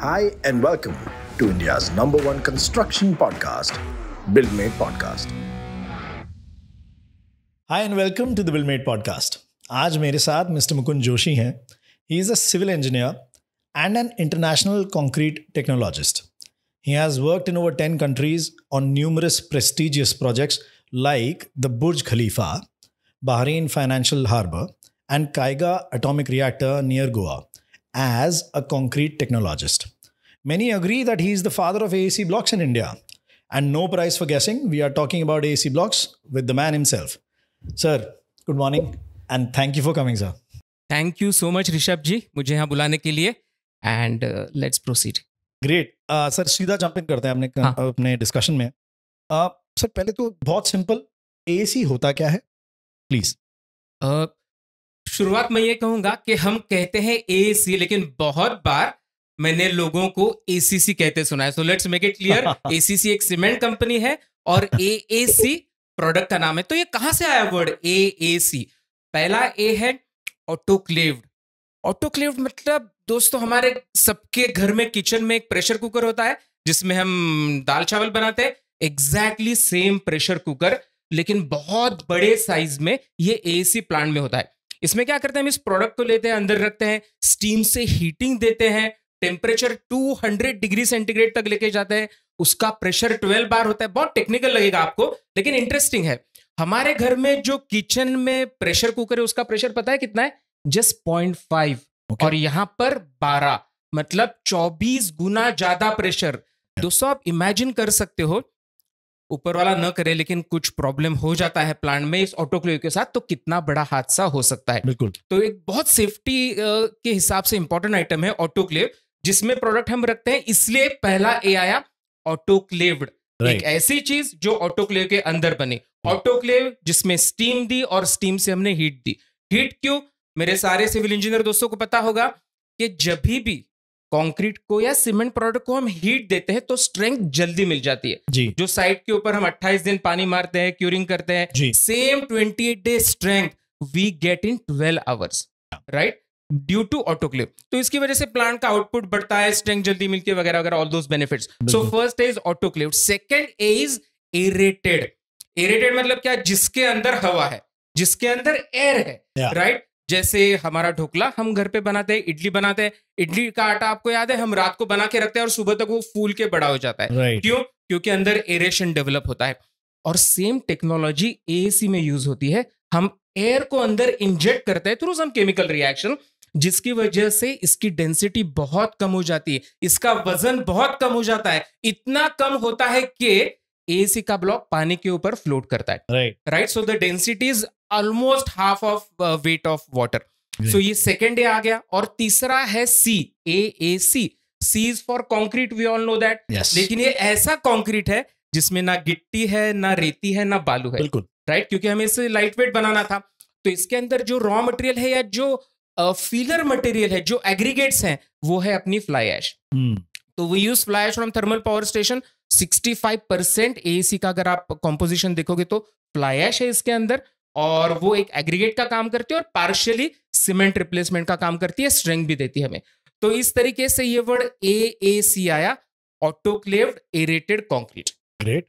Hi, and welcome to India's number one construction podcast, BuildMate Podcast. Hi, and welcome to the BuildMate Podcast. आज मेरे साथ mister Mukund Joshi हैं he is a civil engineer and an international concrete technologist he has worked in over ten countries on numerous prestigious projects like the Burj Khalifa Bahrain Financial Harbor and Kaiga Atomic Reactor near Goa. as a concrete technologist. Many agree that he is the father of AAC blocks in India. And no price for guessing, we are talking about AAC blocks with the man himself. Sir, good morning and thank you for coming, sir. Thank you so much, Rishabh ji, मुझे यहाँ बुलाने के लिए and uh, let's proceed. Great. Sir सीधा jump in करते हैं अपने हाँ. अपने डिस्कशन में सर uh, पहले तो बहुत सिंपल एसी होता क्या है प्लीज uh, शुरुआत में ये कहूंगा कि हम कहते हैं ए सी लेकिन बहुत बार मैंने लोगों को सी कहते सुना है so let's make it clear A C एक सीमेंट कंपनी है और ए ए सी प्रोडक्ट का नाम है तो ये कहां से आया वर्ड ए ए सी पहला ए है ऑटोक्लेव्ड ऑटोक्लेव मतलब दोस्तों हमारे सबके घर में किचन में एक प्रेशर कुकर होता है जिसमें हम दाल चावल बनाते हैं एग्जैक्टली सेम प्रेशर कुकर लेकिन बहुत बड़े साइज में ये एसी प्लांट में होता है इसमें क्या करते हैं हम इस प्रोडक्ट को लेते हैं अंदर रखते हैं स्टीम से हीटिंग देते हैं टेम्परेचर 200 डिग्री सेंटीग्रेड तक लेके जाते हैं उसका प्रेशर 12 बार होता है बहुत टेक्निकल लगेगा आपको लेकिन इंटरेस्टिंग है हमारे घर में जो किचन में प्रेशर कुकर है उसका प्रेशर पता है कितना है जस्ट पॉइंट फाइव और यहां पर बारह मतलब चौबीस गुना ज्यादा प्रेशर दोस्तों आप इमेजिन कर सकते हो ऊपर वाला न करे लेकिन कुछ प्रॉब्लम हो जाता है प्लांट में इस ऑटोक्लेव के साथ तो कितना बड़ा हादसा हो सकता है बिल्कुल तो एक बहुत सेफ्टी के हिसाब से इंपॉर्टेंट आइटम है ऑटोक्लेव जिसमें प्रोडक्ट हम रखते हैं इसलिए पहला ए आया ऑटोक्लेव्ड एक ऐसी चीज जो ऑटोक्लेव के अंदर बने ऑटोक्लेव जिसमें स्टीम दी और स्टीम से हमने हीट दी हीट क्यों मेरे सारे सिविल इंजीनियर दोस्तों को पता होगा कि जब भी कंक्रीट को या सीमेंट प्रोडक्ट को हम हीट देते हैं तो स्ट्रेंथ जल्दी मिल जाती है जी जो साइट के ऊपर हम 28 दिन पानी मारते हैं क्यूरिंग करते हैं same 28 day strength we get in 12 hours right due to autoclave तो इसकी वजह से प्लांट का आउटपुट बढ़ता है स्ट्रेंथ जल्दी मिलती है वगैरह वगैरह all those benefits so first is autoclave second is aerated aerated मतलब क्या जिसके अंदर हवा है जिसके अंदर एयर है राइट yeah. right? जैसे हमारा ढोकला हम घर पे बनाते हैं इडली बनाते हैं इडली का आटा आपको याद है हम रात को बना के रखते हैं और सुबह तक वो फूल के बड़ा हो जाता है right. क्यों क्योंकि अंदर एरेशन डेवलप होता है और सेम टेक्नोलॉजी ए में यूज होती है हम एयर को अंदर इंजेक्ट करते हैं थ्रू सम केमिकल रिएक्शन जिसकी वजह से इसकी डेंसिटी बहुत कम हो जाती है इसका वजन बहुत कम हो जाता है इतना कम होता है कि एसी का ब्लॉक पानी के ऊपर फ्लोट करता है right right so the densities almost half of weight of water so ये सेकेंड ए आ गया और तीसरा है C A A C C is for concrete we all know that लेकिन ये ऐसा कॉन्क्रीट है जिसमें ना गिट्टी है ना रेती है ना बालू है बिल्कुल राइट right? क्योंकि हमें इसे लाइट वेट बनाना था तो इसके अंदर जो रॉ मटेरियल है या जो फीलर uh, मटेरियल है जो एग्रीगेट्स हैं वो है अपनी फ्लाई ऐश hmm. तो we use fly ash from thermal power station 65 percent ए का अगर आप कॉम्पोजिशन देखोगे तो फ्लाई ऐश है इसके अंदर और वो एक एग्रीगेट का काम करती है और पार्शियली सीमेंट रिप्लेसमेंट का काम करती है स्ट्रेंथ भी देती है हमें तो इस तरीके से ये वर्ड ए ए सी आया ऑटोक्लेव्ड एरेटेड कॉन्क्रीट ग्रेट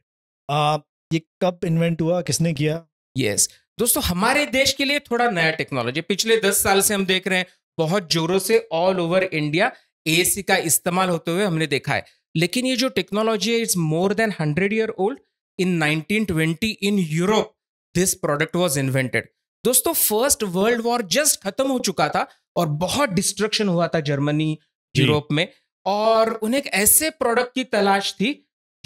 ये कब इन्वेंट हुआ किसने किया यस yes. दोस्तों हमारे देश के लिए थोड़ा नया टेक्नोलॉजी पिछले दस साल से हम देख रहे हैं बहुत जोरों से ऑल ओवर इंडिया ए का इस्तेमाल होते हुए हमने देखा है लेकिन ये जो टेक्नोलॉजी है it's more than hundred year old in 1920 in Europe this product was invented दोस्तों फर्स्ट वर्ल्ड वॉर जस्ट खत्म हो चुका था और बहुत डिस्ट्रक्शन हुआ था जर्मनी यूरोप में और उन्हें एक ऐसे प्रोडक्ट की तलाश थी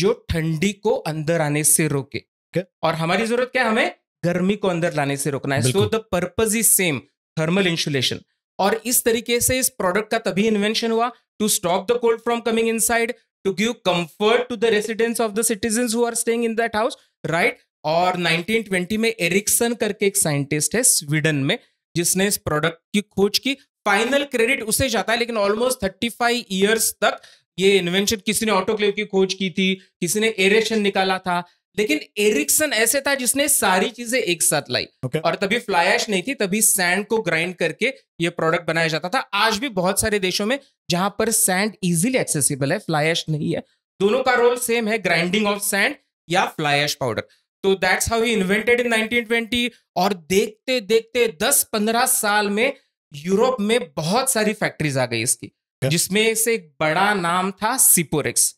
जो ठंडी को अंदर आने से रोके okay. और हमारी जरूरत क्या हमें गर्मी को अंदर लाने से रोकना है so the purpose is same thermal insulation और इस तरीके से इस प्रोडक्ट का तभी इन्वेंशन हुआ to stop the cold from coming inside to give comfort to the residents of the citizen who are staying in that house right और 1920 में एरिक्सन करके एक साइंटिस्ट है स्वीडन में जिसने इस प्रोडक्ट की खोज की फाइनल क्रेडिट उसे जाता है लेकिन ऑलमोस्ट थर्टी फाइव तक ये इन्वेंशन किसी ने ऑटोक्लेव की खोज की थी किसी ने एरेशन निकाला था लेकिन एरिक्सन ऐसे था जिसने सारी चीजें एक साथ लाई okay. और तभी फ्लायश नहीं थी तभी सैंड को ग्राइंड करके ये प्रोडक्ट बनाया जाता था आज भी बहुत सारे देशों में जहां पर सैंड इजीली एक्सेसिबल है फ्लायश नहीं है दोनों का रोल सेम है ग्राइंडिंग ऑफ सैंड या फ्लायश पाउडर तो that's how he invented in 1920 और देखते देखते 10-15 साल में यूरोप में बहुत सारी फैक्ट्रीज आ गई इसकी yeah. जिसमें से एक बड़ा नाम था सिपोरेक्स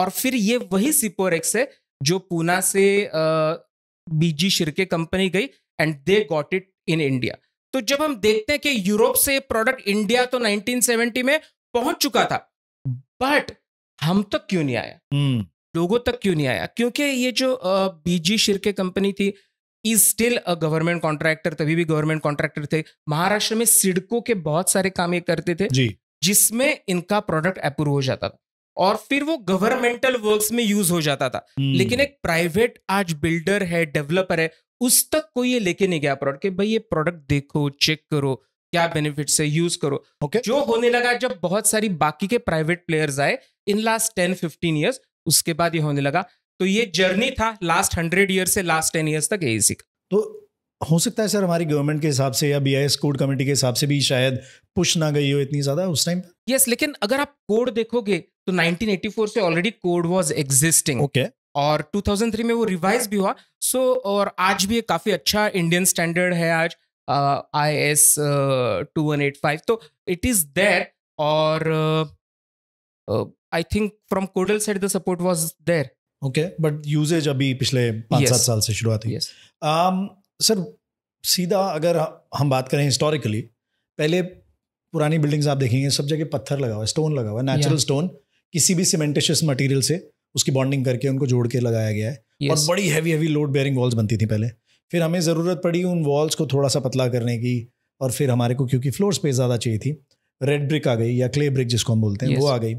और फिर ये वही सिपोरेक्स है जो पूना से बीजी शिरके कंपनी गई and they got it in India तो जब हम देखते हैं कि यूरोप से प्रोडक्ट इंडिया तो 1970 में पहुंच चुका था बट हम तक तो क्यों नहीं आया hmm. हम्म। लोगों तक क्यों नहीं आया क्योंकि ये जो बीजी शिरके कंपनी थी is still a government contractor तभी भी गवर्नमेंट कॉन्ट्रैक्टर थे महाराष्ट्र में सिडको के बहुत सारे काम ये करते थे जी जिसमें इनका प्रोडक्ट अप्रूव हो जाता था और फिर वो गवर्नमेंटल वर्क्स में यूज हो जाता था हम्म। लेकिन एक प्राइवेट आज बिल्डर है डेवलपर है उस तक कोई ये लेके नहीं गया प्रोडक्ट कि भाई ये प्रोडक्ट देखो चेक करो क्या बेनिफिट्स है यूज करो okay. जो होने लगा जब बहुत सारी बाकी के प्राइवेट प्लेयर्स आए in last ten fifteen years उसके बाद ये होने लगा तो ये जर्नी था लास्ट हंड्रेड ईयर से लास्ट टेन ईयर्स तक एसी का तो हो सकता है सर हमारी गवर्नमेंट के हिसाब से या बीआईएस कोड कमेटी के हिसाब से भी शायद पुश ना गई हो इतनी ज्यादा उस टाइम यस yes, लेकिन अगर आप कोड देखोगे तो 1984 से already code was existing okay और 2003 में वो रिवाइज भी हुआ सो so, और आज भी एक काफी अच्छा इंडियन स्टैंडर्ड है आज आई एस टू तो इट इज देर और uh, uh, I think from codal side the support was there okay but usages अभी पिछले पाँच सात yes. साल से शुरुआत हुई है सर um, सीधा अगर हम बात करें हिस्टोरिकली पहले पुरानी बिल्डिंग्स आप देखेंगे सब जगह पत्थर लगा हुआ है स्टोन लगा हुआ है नेचुरल स्टोन किसी भी सीमेंटेशियस मटेरियल से उसकी बॉन्डिंग करके उनको जोड़ के लगाया गया है yes. और बड़ी heavy heavy load bearing walls बनती थी पहले फिर हमें ज़रूरत पड़ी उन वॉल्स को थोड़ा सा पतला करने की और फिर हमारे को क्योंकि फ्लोर स्पेस ज़्यादा चाहिए थी रेड ब्रिक आ गई या क्ले ब्रिक जिसको हम बोलते हैं yes. वो आ गई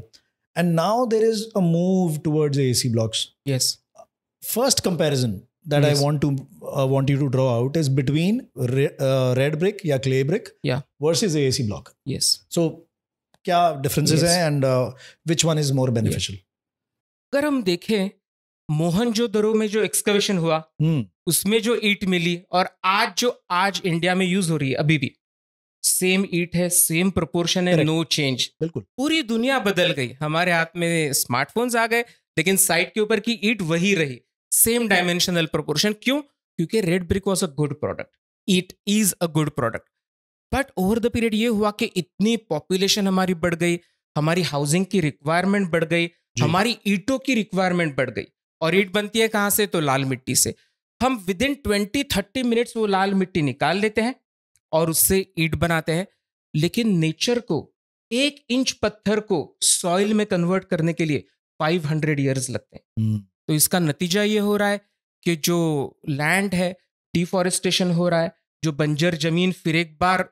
And now there is a move towards ac blocks. Yes. First comparison that yes. I want to uh, want you to draw out is between re, uh, red brick या clay brick yeah. versus ac block. Yes. So क्या differences yes. हैं and uh, which one is more beneficial? अगर हम देखें मोहन जो दरो में जो एक्सकवेशन हुआ hmm. उसमें जो ईट मिली और आज जो आज इंडिया में यूज हो रही है अभी भी सेम ईट है सेम प्रोपोर्शन है नो चेंज बिल्कुल पूरी दुनिया बदल गई हमारे हाथ में स्मार्टफोन्स आ गए लेकिन साइट के ऊपर की ईट वही रही सेम डायमेंशनल प्रोपोर्शन क्यों क्योंकि red brick was a good product ईट is a good product but over the period ये हुआ कि इतनी पॉपुलेशन हमारी बढ़ गई हमारी हाउसिंग की रिक्वायरमेंट बढ़ गई हमारी ईटों की रिक्वायरमेंट बढ़ गई और ईट बनती है कहाँ से तो लाल मिट्टी से हम within twenty thirty minutes वो लाल मिट्टी निकाल लेते हैं और उससे ईट बनाते हैं लेकिन नेचर को एक इंच पत्थर को सॉइल में कन्वर्ट करने के लिए 500 इयर्स लगते हैं हम्म। तो इसका नतीजा ये हो रहा है कि जो लैंड है डिफॉरेस्टेशन हो रहा है जो बंजर जमीन फिर एक बार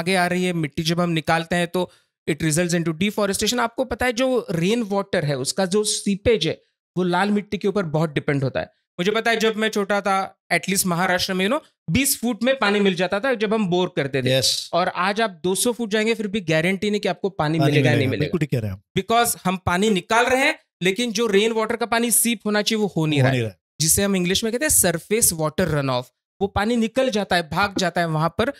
आगे आ रही है मिट्टी जब हम निकालते हैं तो it result in into deforestation आपको पता है जो रेन वाटर है उसका जो सीपेज है वो लाल मिट्टी के ऊपर बहुत डिपेंड होता है मुझे पता है जब मैं छोटा था एटलीस्ट महाराष्ट्र में यू नो बीस फुट में पानी मिल जाता था जब हम बोर करते थे yes. और आज आप 200 फुट जाएंगे फिर भी गारंटी नहीं कि आपको पानी, पानी मिलेगा, मिलेगा नहीं मिलेगा बिकॉज हम पानी निकाल रहे हैं लेकिन जो रेन वाटर का पानी सीप होना चाहिए वो हो नहीं रहा है जिसे हम इंग्लिश में कहते हैं सरफेस वाटर रन ऑफ वो पानी निकल जाता है भाग जाता है वहां पर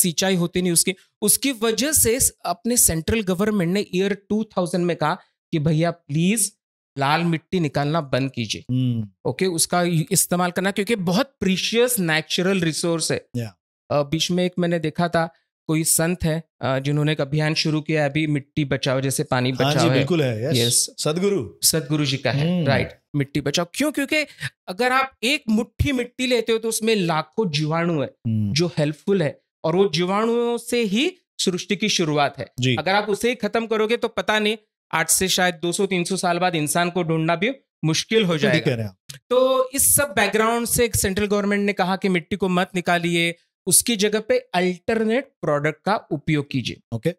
सिंचाई होती नहीं उसकी उसकी वजह से अपने सेंट्रल गवर्नमेंट ने ईयर 2000 में कहा कि भैया प्लीज लाल मिट्टी निकालना बंद कीजिए हम्म। ओके okay, उसका इस्तेमाल करना क्योंकि बहुत प्रीशियस नेचुरल रिसोर्स है yeah. बीच में एक मैंने देखा था कोई संत है जिन्होंने एक अभियान शुरू किया अभी मिट्टी बचाओ जैसे पानी हाँ बचाओ बिल्कुल है यस, यस सदगुरु सदगुरु जी का है राइट हम्म। मिट्टी बचाओ क्यों क्योंकि अगर आप एक मुट्ठी मिट्टी लेते हो तो उसमें लाखों जीवाणु है हम्म। जो हेल्पफुल है और वो जीवाणुओं से ही सृष्टि की शुरुआत है अगर आप उसे ही खत्म करोगे तो पता नहीं आज से शायद 200-300 साल बाद इंसान को ढूंढना भी मुश्किल हो जाएगा तो इस सब बैकग्राउंड से एक सेंट्रल गवर्नमेंट ने कहा कि मिट्टी को मत निकालिए उसकी जगह पे अल्टरनेट प्रोडक्ट का उपयोग कीजिए ओके okay.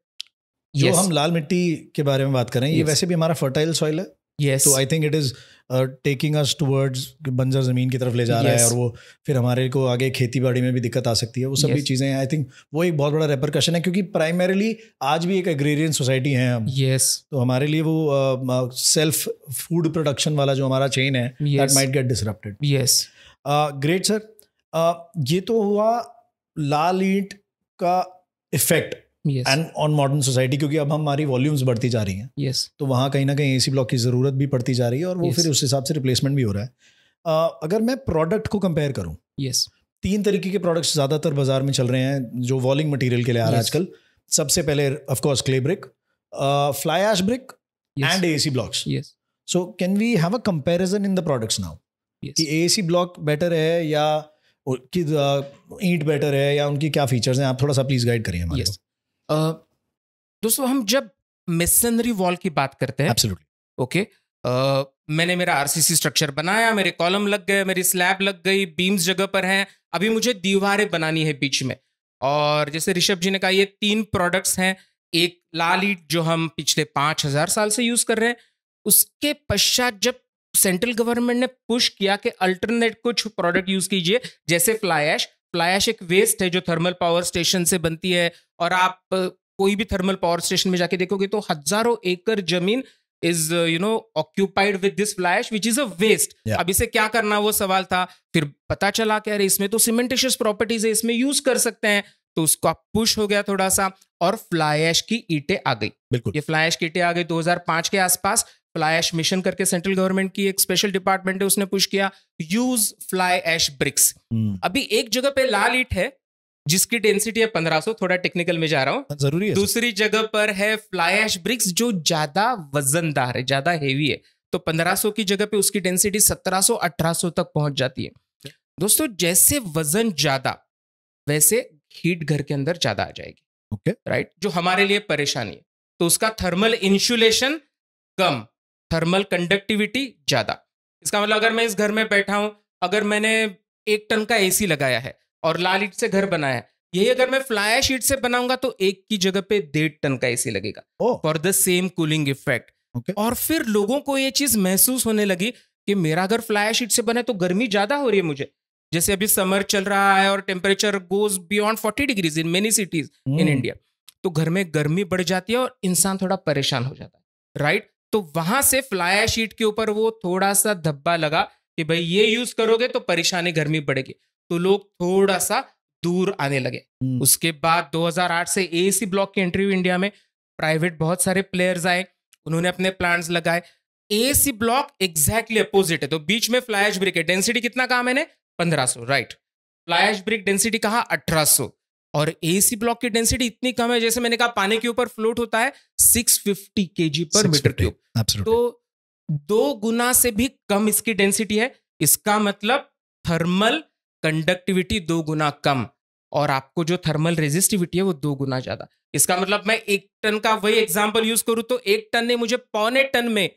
जो तो yes. हम लाल मिट्टी के बारे में बात करें yes. ये वैसे भी हमारा फर्टाइल सॉइल है yes. तो I think it is taking us towards बंजर ज़मीन की तरफ ले जा yes. रहा है और वो फिर हमारे को आगे खेती बाड़ी में भी दिक्कत आ सकती है वो सभी yes. चीज़ें आई थिंक वो एक बहुत बड़ा रेपरकशन है क्योंकि प्राइमरीली आज भी एक एग्रेरियन सोसाइटी है हम यस yes. तो हमारे लिए वो सेल्फ फूड प्रोडक्शन वाला जो हमारा चेन है that might get disrupted yes great sir ये तो हुआ लाल ईट का effect and on modern society क्योंकि अब हमारी वॉल्यूम्स बढ़ती जा रही हैं yes. तो वहाँ कहीं ना कहीं ए ब्लॉक की ज़रूरत भी पड़ती जा रही है और वो yes. फिर उस हिसाब से रिप्लेसमेंट भी हो रहा है uh, अगर मैं प्रोडक्ट को कंपेयर करूँ यस yes. तीन तरीके के प्रोडक्ट्स ज़्यादातर बाजार में चल रहे हैं जो वॉलिंग मटेरियल के लिए आ रहा है आजकल सबसे पहले of course clay brick fly ash brick and A C blocks so can we have a comparison in the products now कि ए सी ब्लॉक बेटर है या कि ईंट बेटर है या उनकी क्या फीचर्स हैं आप थोड़ा सा प्लीज गाइड करिए हमारे yes. दोस्तों हम जब मिशनरी वॉल की बात करते हैं ओके okay, मैंने मेरा आरसीसी स्ट्रक्चर बनाया मेरे कॉलम लग गए मेरी स्लैब लग गई बीम्स जगह पर हैं अभी मुझे दीवारें बनानी है बीच में और जैसे ऋषभ जी ने कहा ये तीन प्रोडक्ट्स हैं एक लाल ईट जो हम पिछले पांच हजार साल से यूज कर रहे हैं उसके पश्चात जब सेंट्रल गवर्नमेंट ने पुश किया कि अल्टरनेट कुछ प्रोडक्ट यूज कीजिए जैसे फ्लाई ऐश फ्लाइश एक वेस्ट है जो थर्मल पावर स्टेशन से बनती है और आप कोई भी थर्मल पावर स्टेशन में जाके देखोगे तो हजारों एकड़ जमीन is you know occupied with this fly ash which is a waste अब इसे क्या करना वो सवाल था फिर पता चला क्या अरे इसमें तो सीमेंटेशियस प्रॉपर्टीज है इसमें यूज कर सकते हैं तो उसका पुश हो गया थोड़ा सा और फ्लाइश की ईटे आ गई बिल्कुल ये फ्लाइश की ईटे आ गई 2005 के आसपास फ्लाई ऐश मिशन करके सेंट्रल गवर्नमेंट की एक स्पेशल डिपार्टमेंट है उसने पुश किया यूज फ्लाई ऐश ब्रिक्स हम्म। अभी एक जगह पे लाल ईट है जिसकी डेंसिटी है पंद्रह सो थोड़ा टेक्निकल में जा रहा हूँ जरूरी है दूसरी जगह पर है फ्लाई ऐश ब्रिक्स जो ज्यादा वजनदार है ज्यादा हेवी है तो 1500 की जगह पे उसकी डेंसिटी अठारह सो तक पहुंच जाती है दोस्तों जैसे वजन ज्यादा वैसे हीट घर के अंदर ज्यादा आ जाएगी ओके okay. Right right? जो हमारे लिए परेशानी है तो उसका थर्मल इंसुलेशन कम थर्मल कंडक्टिविटी ज़्यादा इसका मतलब अगर मैं इस घर में बैठा हूँ अगर मैंने एक टन का एसी लगाया है और लाल ईट से घर बनाया है यही अगर मैं फ्लायर शीट से बनाऊंगा तो एक की जगह पे डेढ़ टन का एसी लगेगा for the same cooling effect okay. और फिर लोगों को ये चीज महसूस होने लगी कि मेरा अगर फ्लायर शीट से बना है तो गर्मी ज्यादा हो रही है मुझे जैसे अभी समर चल रहा है और temperature goes beyond forty degrees in many cities in India तो घर में गर्मी बढ़ जाती है और इंसान थोड़ा परेशान हो जाता है राइट तो वहां से फ्लाया शीट के ऊपर वो थोड़ा सा धब्बा लगा कि भाई ये यूज करोगे तो परेशानी गर्मी पड़ेगी तो लोग थोड़ा सा दूर आने लगे हम्म। उसके बाद 2008 से एसी ब्लॉक की एंट्री हुई इंडिया में प्राइवेट बहुत सारे प्लेयर्स आए उन्होंने अपने प्लांट्स लगाए एसी ब्लॉक एग्जैक्टली अपोजिट है तो बीच में फ्लाइश ब्रिक है डेंसिटी कितना कहा मैंने 1500 राइट फ्लाइश ब्रिक डेंसिटी कहा अठारह और एसी ब्लॉक की डेंसिटी इतनी कम है जैसे मैंने कहा पानी के ऊपर फ्लोट होता है six fifty per meter cube Absolutely. तो दो गुना से भी कम इसकी डेंसिटी है इसका मतलब थर्मल कंडक्टिविटी दो गुना कम और आपको जो थर्मल रेजिस्टिविटी है वो दो गुना ज्यादा इसका मतलब मैं एक टन का वही एग्जाम्पल यूज करूं तो एक टन ने मुझे पौने टन में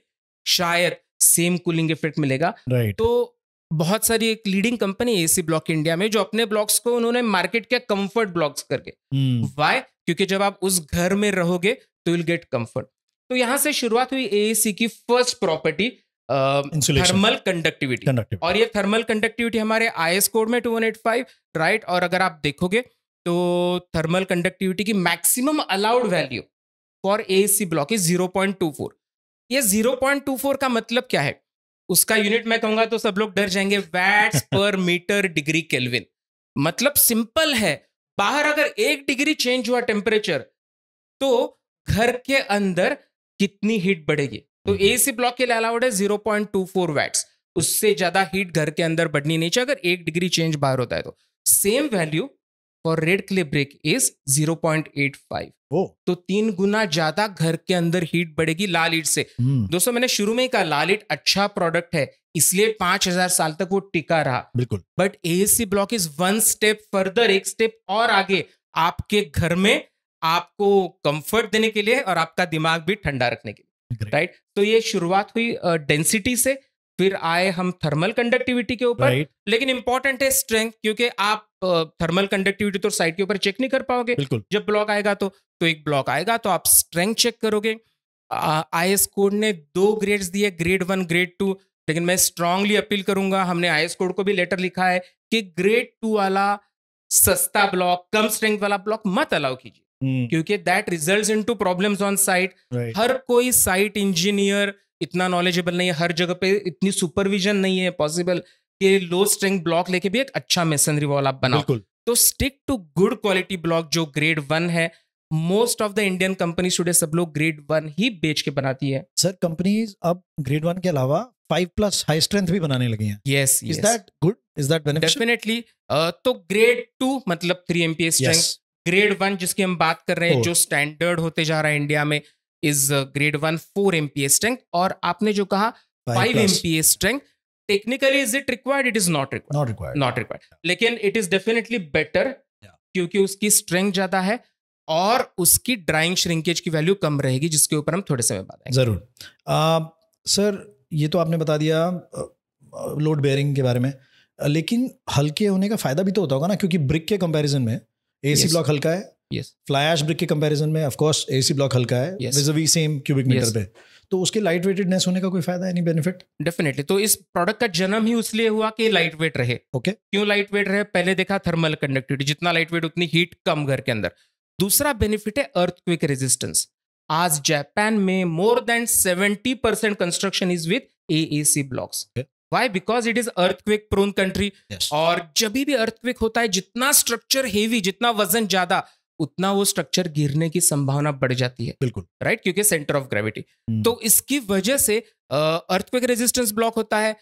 शायद सेम कूलिंग इफेक्ट मिलेगा right. तो बहुत सारी एक लीडिंग कंपनी है एसी ब्लॉक इंडिया में जो अपने ब्लॉक्स को उन्होंने मार्केट किया कंफर्ट ब्लॉक्स करके वाई हम्म। hmm. क्योंकि जब आप उस घर में रहोगे तो विल गेट कंफर्ट तो यहां से शुरुआत हुई एएसी e की फर्स्ट प्रॉपर्टी थर्मल कंडक्टिविटी और ये थर्मल कंडक्टिविटी हमारे आई कोड में 2185 राइट और अगर आप देखोगे तो थर्मल कंडक्टिविटी की maximum allowed value for AAC block is 0.24 ये 0.24 का मतलब क्या है उसका यूनिट मैं कहूंगा तो सब लोग डर जाएंगे watts per meter degree kelvin मतलब सिंपल है बाहर अगर एक डिग्री चेंज हुआ टेम्परेचर तो घर के अंदर कितनी हीट बढ़ेगी तो ए सी ब्लॉक के लिए अलाउड है zero point two four watts उससे ज्यादा हीट घर के अंदर बढ़नी नहीं चाहिए अगर एक डिग्री चेंज बाहर होता है तो same value for red clay brick is zero point eight five तो तीन गुना ज्यादा घर के अंदर हीट बढ़ेगी लाल ईट से hmm. दोस्तों मैंने शुरू में ही कहा लाल ईट अच्छा प्रोडक्ट है इसलिए पांच हजार साल तक वो टिका रहा बिल्कुल but AAC block is one step further एक स्टेप और आगे आपके घर में आपको कंफर्ट देने के लिए और आपका दिमाग भी ठंडा रखने के लिए राइट तो ये शुरुआत हुई डेंसिटी से फिर आए हम थर्मल कंडक्टिविटी के ऊपर right. लेकिन इंपॉर्टेंट है स्ट्रेंथ क्योंकि आप थर्मल कंडक्टिविटी तो साइड के ऊपर चेक नहीं कर पाओगे जब ब्लॉक आएगा तो तो एक ब्लॉक आएगा तो आप स्ट्रेंथ चेक करोगे आई एस कोड ने दो ग्रेड्स दिए ग्रेड वन ग्रेड टू लेकिन मैं स्ट्रांगली अपील करूंगा हमने आई एस कोड को भी लेटर लिखा है कि ग्रेड टू वाला सस्ता ब्लॉक कम स्ट्रेंथ वाला ब्लॉक मत अलाउ कीजिए Hmm. क्योंकि that result in to problem on site हर कोई साइट इंजीनियर इतना नॉलेजेबल नहीं है हर जगह पे इतनी सुपरविजन नहीं है पॉसिबल कि लो स्ट्रेंथ ब्लॉक लेके भी एक अच्छा मेसनरी वॉल आप बनाओ तो stick to good quality block जो ग्रेड वन है most of the Indian company today सब लोग ग्रेड वन ही बेच के बनाती है सर कंपनीज अब ग्रेड वन के अलावा फाइव प्लस हाई स्ट्रेंथ भी बनाने लगी हैं yes is that good is that definitely तो ग्रेड टू मतलब three MPS strength grade one जिसकी हम बात कर रहे हैं जो स्टैंडर्ड होते जा रहा है इंडिया में is grade one four P strength और आपने जो कहा five P strength technically is it required it is not required not required लेकिन इट इज डेफिनेटली बेटर क्योंकि उसकी स्ट्रेंथ ज्यादा है और उसकी ड्राइंग श्रिंकेज की वैल्यू कम रहेगी जिसके ऊपर हम थोड़े समय बात जरूर आ, uh, सर ये तो आपने बता दिया लोड uh, बेयरिंग uh, के बारे में लेकिन हल्के होने का फायदा भी तो होता होगा ना क्योंकि ब्रिक के कंपैरिजन में ए सी ब्लॉक हल्का है यस फ्लाई एश ब्रिक के कंपैरिजन में ऑफ कोर्स सी ब्लॉक हल्का है vis a vis same cubic metre yes. पे तो उसके लाइट वेटेडनेस होने का कोई फायदा है नहीं बेनिफिट डेफिनेटली तो इस प्रोडक्ट का जन्म ही इसलिए हुआ कि लाइट वेट रहे ओके okay. क्यों लाइट वेट रहे पहले देखा थर्मल कंडक्टिविटी जितना लाइट वेट उतनी हीट कम घर के अंदर दूसरा बेनिफिट है अर्थ क्विक रेजिस्टेंस आज जापान में more than seventy percent construction is with A A C blocks why because it is earthquake prone country और जब भी अर्थक्विक होता है जितना स्ट्रक्चर हेवी जितना वजन ज्यादा उतना वो स्ट्रक्चर गिरने की संभावना बढ़ जाती है बिल्कुल राइट right? क्योंकि सेंटर ऑफ ग्रेविटी तो इसकी वजह से अर्थक्विक रेजिस्टेंस ब्लॉक होता है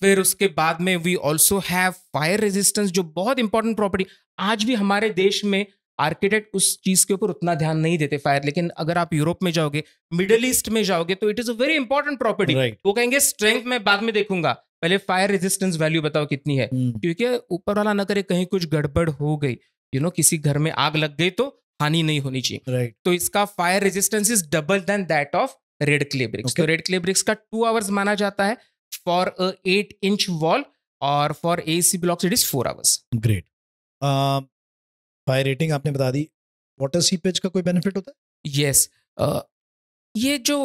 फिर उसके बाद में we also have fire resistance जो बहुत इंपॉर्टेंट प्रॉपर्टी आज भी हमारे देश में आर्किटेक्ट उस चीज के ऊपर उतना ध्यान नहीं देते फायर लेकिन अगर आप यूरोप में जाओगे मिडिल ईस्ट में जाओगे तो it is a very important property वो कहेंगे स्ट्रेंथ में बाद में देखूंगा पहले फायर रेजिस्टेंस वैल्यू बताओ कितनी है hmm. क्योंकि ऊपर वाला ना करे कहीं कुछ गड़बड़ हो गई यू you नो know, किसी घर में आग लग गई तो हानि नहीं होनी चाहिए right. तो इसका fire resistance is double than that of red clay bricks तो रेड क्लेब्रिक्स का टू आवर्स माना जाता है for a eight inch wall और for A C blocks it is four hours great high rating आपने बता दी वाटर सीपेज का कोई बेनिफिट होता है यस yes, ये जो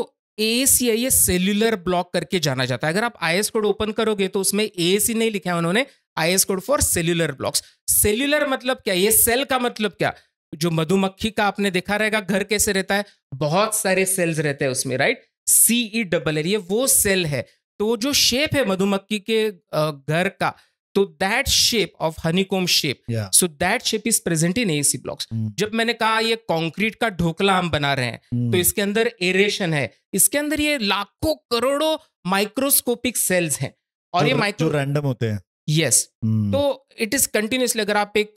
ए सी या ये सेल्यूलर ब्लॉक करके जाना जाता है अगर आप आई कोड ओपन करोगे तो उसमें ए सी नहीं लिखा है उन्होंने I code for cellular blocks cellular मतलब क्या ये सेल का मतलब क्या जो मधुमक्खी का आपने देखा रहेगा घर कैसे रहता है बहुत सारे सेल्स रहते हैं उसमें राइट सीई डबल ये वो सेल है तो जो शेप है मधुमक्खी के घर का तो that shape of honeycomb shape so that shape is present in AC blocks जब मैंने कहा ये कंक्रीट का ढोकला हम बना रहे हैं mm. तो इसके अंदर एरेशन है इसके अंदर ये लाखों करोड़ों माइक्रोस्कोपिक सेल्स हैं और जो, ये माइक्रो रैंडम होते हैं यस yes. mm. तो इट इज कंटिन्यूसली अगर आप एक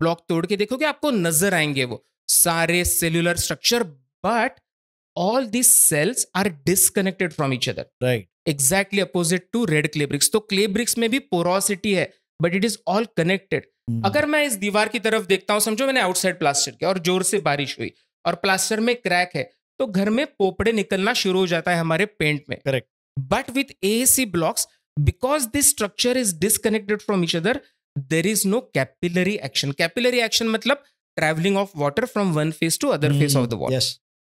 ब्लॉक तोड़ के देखोगे आपको नजर आएंगे वो सारे cellular structure but all this cells are disconnected from each other right exactly opposite to red clay bricks तो क्लेब्रिक्स में भी पोरोसिटी है but it is all connected अगर मैं इस दीवार की तरफ देखता हूँ समझो मैंने आउटसाइड प्लास्टर किया और जोर से बारिश हुई और प्लास्टर में क्रैक है तो घर में पोपड़े निकलना शुरू हो जाता है हमारे पेंट में correct but with A C blocks because this structure is disconnected from each other there is no capillary action capillary action मतलब travelling of water from one face to other face of the water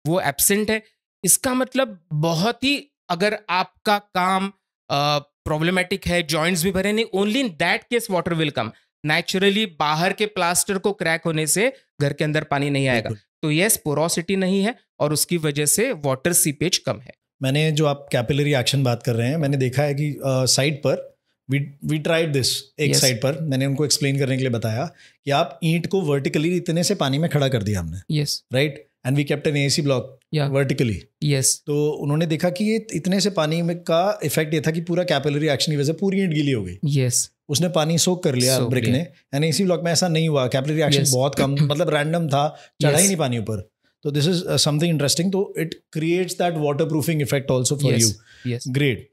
वो absent है इसका मतलब बहुत ही अगर आपका काम problematic है जॉइंट्स भी भरे नहीं only in that case water will come naturally बाहर के प्लास्टर को क्रैक होने से घर के अंदर पानी नहीं आएगा तो यस पोरोसिटी नहीं है और उसकी वजह से वाटर सीपेज कम है मैंने जो आप कैपिलरी एक्शन बात कर रहे हैं मैंने देखा है कि साइड पर वी वी ट्राइड दिस एक yes. साइड पर मैंने उनको एक्सप्लेन करने के लिए बताया कि आप ईंट को वर्टिकली इतने से पानी में खड़ा कर दिया हमने yes yes. Right right? And we kept an A C block vertically yes तो उन्होंने देखा कि ये इतने से पानी में का इफेक्ट ये था कि पूरा कैपिलरी एक्शन की वजह से पूरी ईंट गीली हो गई यस yes. उसने पानी सोख कर लिया ब्रिक ने एंड एसी ब्लॉक में ऐसा नहीं हुआ कैपिलरी एक्शन yes. बहुत कम मतलब रैंडम था चढ़ा yes. ही नहीं पानी ऊपर तो दिस इज समथिंग इंटरेस्टिंग तो it creates that water proofing effect also for you great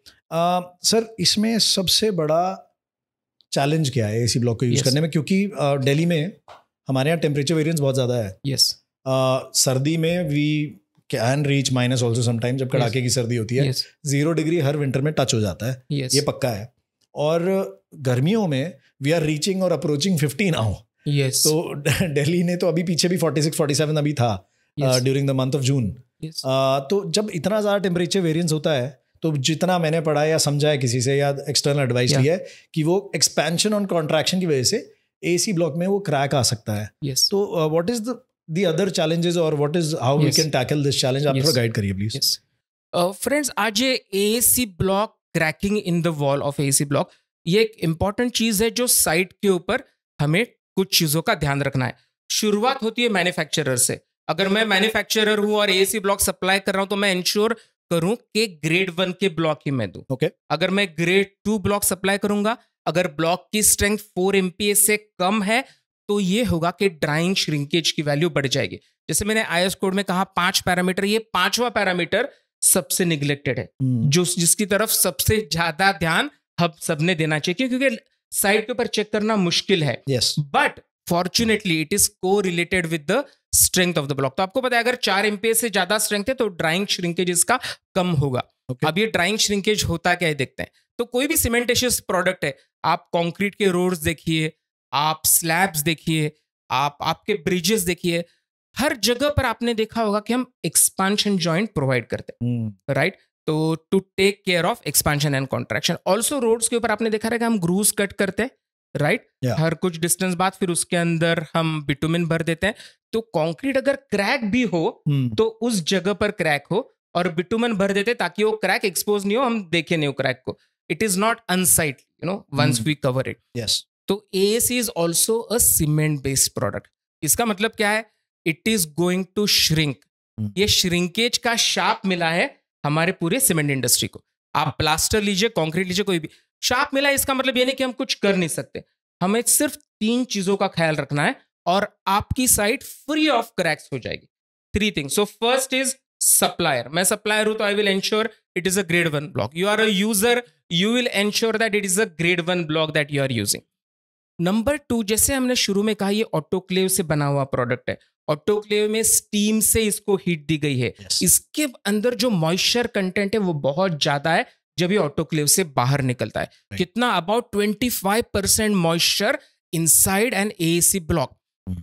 sir इसमें सबसे बड़ा चैलेंज क्या है सी ब्लॉक को यूज करने में क्योंकि दिल्ली uh, में हमारे यहाँ टेम्परेचर वेरियंस बहुत ज़्यादा है यस Uh, सर्दी में we can reach minus also sometime जब कड़ाके yes. की सर्दी होती है जीरो yes. डिग्री हर विंटर में टच हो जाता है yes. ये पक्का है और गर्मियों में वी आर रीचिंग और अप्रोचिंग फिफ्टीन आओ yes. तो दिल्ली ने तो अभी पीछे भी फोर्टी सिक्स फोर्टी सेवन अभी था during the month of June तो जब इतना ज़्यादा टेम्परेचर वेरियंस होता है तो जितना मैंने पढ़ा या समझा है किसी से या एक्सटर्नल एडवाइस लिया है कि वो एक्सपेंशन ऑन कॉन्ट्रैक्शन की वजह से एसी ब्लॉक में वो क्रैक आ सकता है yes. तो what is the the other challenges or what is how yes. we can tackle this challenge after yes. kariye please yes. uh, friends aaj ye ac block cracking in the wall of ac block ye ek important चीज है jo site ke upar hame kuch cheezon ka dhyan rakhna hai शुरुआत होती है manufacturer से अगर मैं manufacturer हूं और एसी ब्लॉक सप्लाई कर रहा हूं तो मैं इंश्योर करूं कि ग्रेड वन के ब्लॉक ही मैं दूं ओके okay. अगर मैं ग्रेड टू ब्लॉक सप्लाई करूंगा अगर ब्लॉक की स्ट्रेंथ फोर एमपीए से कम है तो ये होगा कि ड्राइंग श्रिंकेज की वैल्यू बढ़ जाएगी जैसे मैंने आई कोड में कहा पांच पैरामीटर ये पांचवा पैरामीटर सबसे निग्लेक्टेड है हम्म। जो जिसकी तरफ सबसे ज्यादा ध्यान हम सबने देना चाहिए क्योंकि साइड के ऊपर चेक करना मुश्किल है but fortunately it is correlated with the strength of the block तो आपको पता है अगर चार एमपीए से ज्यादा स्ट्रेंथ है तो ड्राइंग श्रिंकेज इसका कम होगा okay. अब ये ड्राइंग श्रिंकेज होता क्या है देखते हैं तो कोई भी सीमेंटेशियस प्रोडक्ट है आप कॉन्क्रीट के रोड्स देखिए आप स्लैब्स देखिए आप आपके ब्रिजेस देखिए हर जगह पर आपने देखा होगा कि हम एक्सपांशन जॉइंट प्रोवाइड करते हैं राइट हम्म। तो to take care of expansion and contraction also rods के ऊपर आपने देखा रहेगा हम ग्रूज कट करते हैं राइट yeah. हर कुछ डिस्टेंस बाद फिर उसके अंदर हम बिटुमिन भर देते हैं तो कंक्रीट अगर क्रैक भी हो hmm. तो उस जगह पर क्रैक हो और बिटुमिन भर देते ताकि वो क्रैक एक्सपोज नहीं हो हम देखे नहीं हो क्रैक को it is not onsite you know once we cover it yes तो A is also a cement based product इसका मतलब क्या है it is going to shrink ये श्रिंकेज का शाप मिला है हमारे पूरे सीमेंट इंडस्ट्री को आप प्लास्टर लीजिए कॉन्क्रीट लीजिए कोई भी शाप मिला है इसका मतलब ये नहीं कि हम कुछ कर नहीं सकते हमें सिर्फ तीन चीजों का ख्याल रखना है और आपकी साइट फ्री ऑफ क्रैक्स हो जाएगी three thing so first is supplier मैं सप्लायर हूं तो I will ensure it is a grade one block you are a user you will ensure that it is a grade one block that you are using number two जैसे हमने शुरू में कहा ये autoclave से बना हुआ प्रोडक्ट है ऑटोक्लेव में स्टीम से इसको हीट दी गई है yes. इसके अंदर जो मॉइस्चर कंटेंट है वो बहुत ज्यादा है जब ये ऑटोक्लेव से बाहर निकलता है right. कितना about twenty five percent moisture inside an A block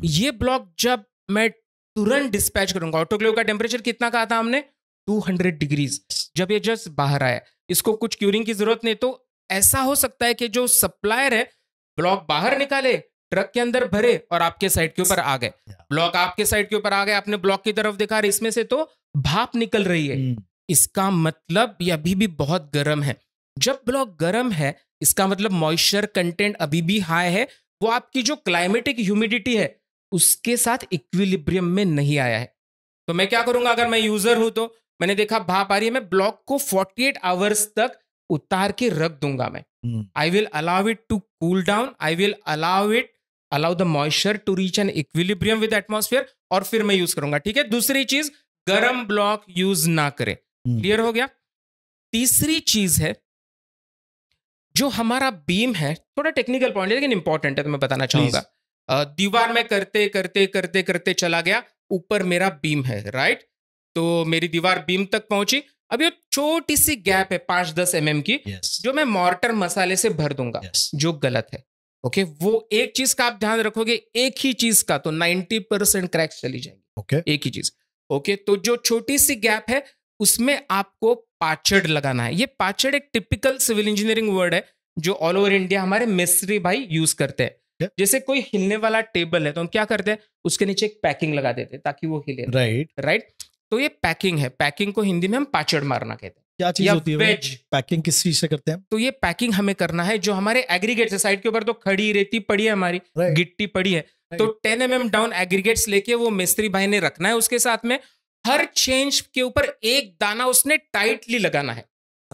ये ब्लॉक जब मैं तुरंत डिस्पैच करूंगा ऑटोक्लेव का टेम्परेचर कितना कहा था हमने 200 डिग्रीज जब ये जस्ट बाहर आया इसको कुछ क्यूरिंग की जरूरत नहीं तो ऐसा हो सकता है कि जो सप्लायर है ब्लॉक बाहर निकाले ट्रक के अंदर भरे और आपके साइड के ऊपर आ गए ब्लॉक आपके साइड के ऊपर आ गए आपने ब्लॉक की तरफ देखा इसमें से तो भाप निकल रही है hmm. इसका मतलब ये अभी भी बहुत गर्म है जब ब्लॉक गर्म है इसका मतलब मॉइस्चर कंटेंट अभी भी हाई है वो आपकी जो क्लाइमेटिक ह्यूमिडिटी है उसके साथ इक्विलिब्रियम में नहीं आया है तो मैं क्या करूंगा अगर मैं यूजर हूं तो मैंने देखा भाप आ रही है मैं ब्लॉक को 48 आवर्स तक उतार के रख दूंगा मैं Hmm. I will allow it to cool down. I will allow it allow the moisture to reach an equilibrium with atmosphere और फिर मैं यूज करूंगा ठीक है दूसरी चीज गर्म ब्लॉक यूज ना करें क्लियर hmm. हो गया तीसरी चीज है जो हमारा बीम है थोड़ा टेक्निकल पॉइंट है लेकिन इंपॉर्टेंट है तो मैं बताना चाहूंगा दीवार में करते करते करते करते चला गया ऊपर मेरा बीम है राइट तो मेरी दीवार बीम तक पहुंची अब ये छोटी सी गैप है पांच दस एम mm की yes. जो मैं मॉर्टर मसाले से भर दूंगा yes. जो गलत है ओके okay? वो एक चीज का आप ध्यान रखोगे एक ही चीज का तो नाइनटी परसेंट क्रैक्स चली जाएंगे ओके okay. एक ही चीज ओके okay? तो जो छोटी सी गैप है उसमें आपको पाचड़ लगाना है ये पाचड़ एक टिपिकल सिविल इंजीनियरिंग वर्ड है जो ऑल ओवर इंडिया हमारे मिस्त्री भाई यूज करते हैं yeah. जैसे कोई हिलने वाला टेबल है तो हम क्या करते हैं उसके नीचे एक पैकिंग लगा देते हैं ताकि वो हिले राइट right. Right right? तो ये पैकिंग है पैकिंग को हिंदी में हम पाचड़ मारना कहते हैं क्या चीज होती है पैकिंग किस चीज से करते हैं तो ये पैकिंग हमें करना है जो हमारे एग्रीगेट है साइड के ऊपर तो खड़ी रेती पड़ी है हमारी गिट्टी पड़ी है तो ten M M down aggregates लेके वो मिस्त्री भाई ने रखना है उसके साथ में हर चेंज के ऊपर एक दाना उसने टाइटली लगाना है